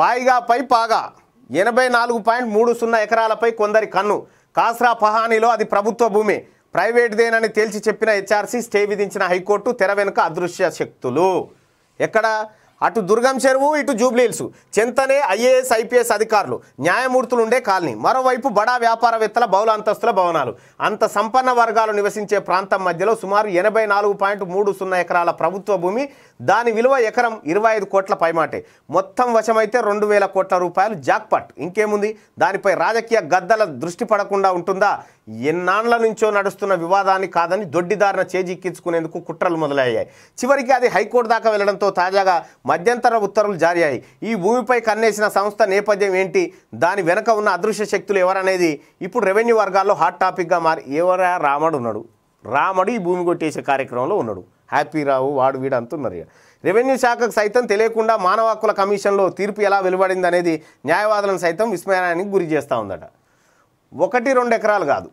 పై పాగా ఎనభై నాలుగు పాయింట్ మూడు సున్నా ఎకరాలపై కొందరి కన్ను కాస్రా పహానీలో అది ప్రభుత్వ భూమి ప్రైవేట్దేనని తేల్చి చెప్పిన హెచ్ఆర్సీ స్టే విధించిన హైకోర్టు తెర వెనుక అదృశ్య శక్తులు ఎక్కడ అటు దుర్గం చెరువు ఇటు జూబ్లీల్స్ చెంతనే ఐఏఎస్ ఐపీఎస్ అధికారులు న్యాయమూర్తులు ఉండే కాలనీ మరోవైపు బడా వ్యాపారవేత్తల బహుళ అంతస్తుల భవనాలు అంత సంపన్న వర్గాలు నివసించే ప్రాంతం మధ్యలో సుమారు ఎనభై ఎకరాల ప్రభుత్వ భూమి దాని విలువ ఎకరం ఇరవై కోట్ల పైమాటే మొత్తం వశమైతే రెండు కోట్ల రూపాయలు జాక్పట్ ఇంకేముంది దానిపై రాజకీయ గద్దల దృష్టి పడకుండా ఉంటుందా ఎన్నాళ్ల నుంచో నడుస్తున్న వివాదాన్ని కాదని దొడ్డిదారిన చేజిక్కించుకునేందుకు కుట్రలు మొదలయ్యాయి చివరికి అది హైకోర్టు దాకా వెళ్లడంతో తాజాగా మధ్యంతర ఉత్తర్వులు జారీ అయ్యాయి ఈ భూమిపై కన్నేసిన సంస్థ నేపథ్యం ఏంటి దాని వెనక ఉన్న అదృశ్య శక్తులు ఎవరనేది ఇప్పుడు రెవెన్యూ వర్గాల్లో హాట్ టాపిక్గా మారి ఎవరా రామడు ఉన్నాడు రామడు ఈ భూమి కొట్టేసే కార్యక్రమంలో ఉన్నాడు హ్యాపీ రావు వాడు వీడు అంటున్నారు రెవెన్యూ శాఖకు సైతం తెలియకుండా మానవ హక్కుల కమిషన్లో తీర్పు ఎలా వెలువడింది అనేది న్యాయవాదులను సైతం విస్మయానికి గురి చేస్తూ ఉందట ఒకటి రెండు ఎకరాలు కాదు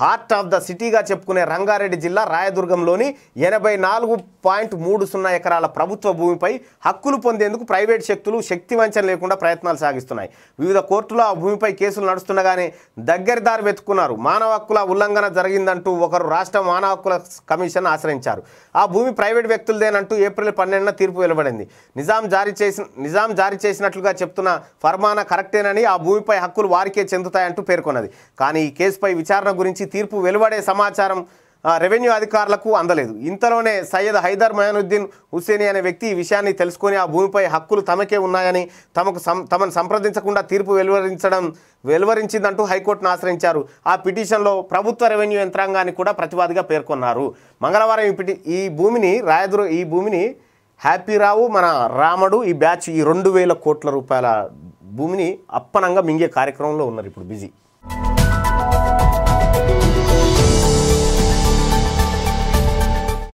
హార్ట్ ఆఫ్ ద సిటీగా చెప్పుకునే రంగారెడ్డి జిల్లా రాయదుర్గంలోని ఎనభై నాలుగు పాయింట్ మూడు సున్నా ఎకరాల ప్రభుత్వ భూమిపై హక్కులు పొందేందుకు ప్రైవేట్ శక్తులు శక్తి వంచన లేకుండా ప్రయత్నాలు సాగిస్తున్నాయి వివిధ కోర్టులో ఆ భూమిపై కేసులు నడుస్తుండగానే దగ్గరదారు వెతుకున్నారు మానవ హక్కుల ఉల్లంఘన జరిగిందంటూ ఒకరు రాష్ట్ర మానవ హక్కుల కమిషన్ ఆశ్రయించారు ఆ భూమి ప్రైవేట్ వ్యక్తులదేనంటూ ఏప్రిల్ పన్నెండున తీర్పు వెలువడింది నిజాం జారీ చేసిన నిజాం జారీ చేసినట్లుగా చెప్తున్న ఫర్మానా కరెక్టేనని ఆ భూమిపై హక్కులు వారికే చెందుతాయంటూ పేర్కొన్నది కానీ ఈ కేసుపై విచారణ గురించి సంబంధించి తీర్పు వెలువడే సమాచారం రెవెన్యూ అధికారులకు అందలేదు ఇంతలోనే సయ్యద్ హైదర్ మయానుద్దీన్ హుస్సేని అనే వ్యక్తి ఈ విషయాన్ని తెలుసుకొని ఆ భూమిపై హక్కులు తమకే ఉన్నాయని తమకు తమను సంప్రదించకుండా తీర్పు వెలువరించడం వెలువరించిందంటూ హైకోర్టును ఆశ్రయించారు ఆ పిటిషన్లో ప్రభుత్వ రెవెన్యూ యంత్రాంగాన్ని కూడా ప్రతివాదిగా పేర్కొన్నారు మంగళవారం ఈ పిటి ఈ భూమిని రాయదురు ఈ భూమిని హ్యాపీరావు మన రాముడు ఈ బ్యాచ్ ఈ రెండు వేల కోట్ల రూపాయల భూమిని అప్పనంగా మింగే కార్యక్రమంలో ఉన్నారు ఇప్పుడు బిజీ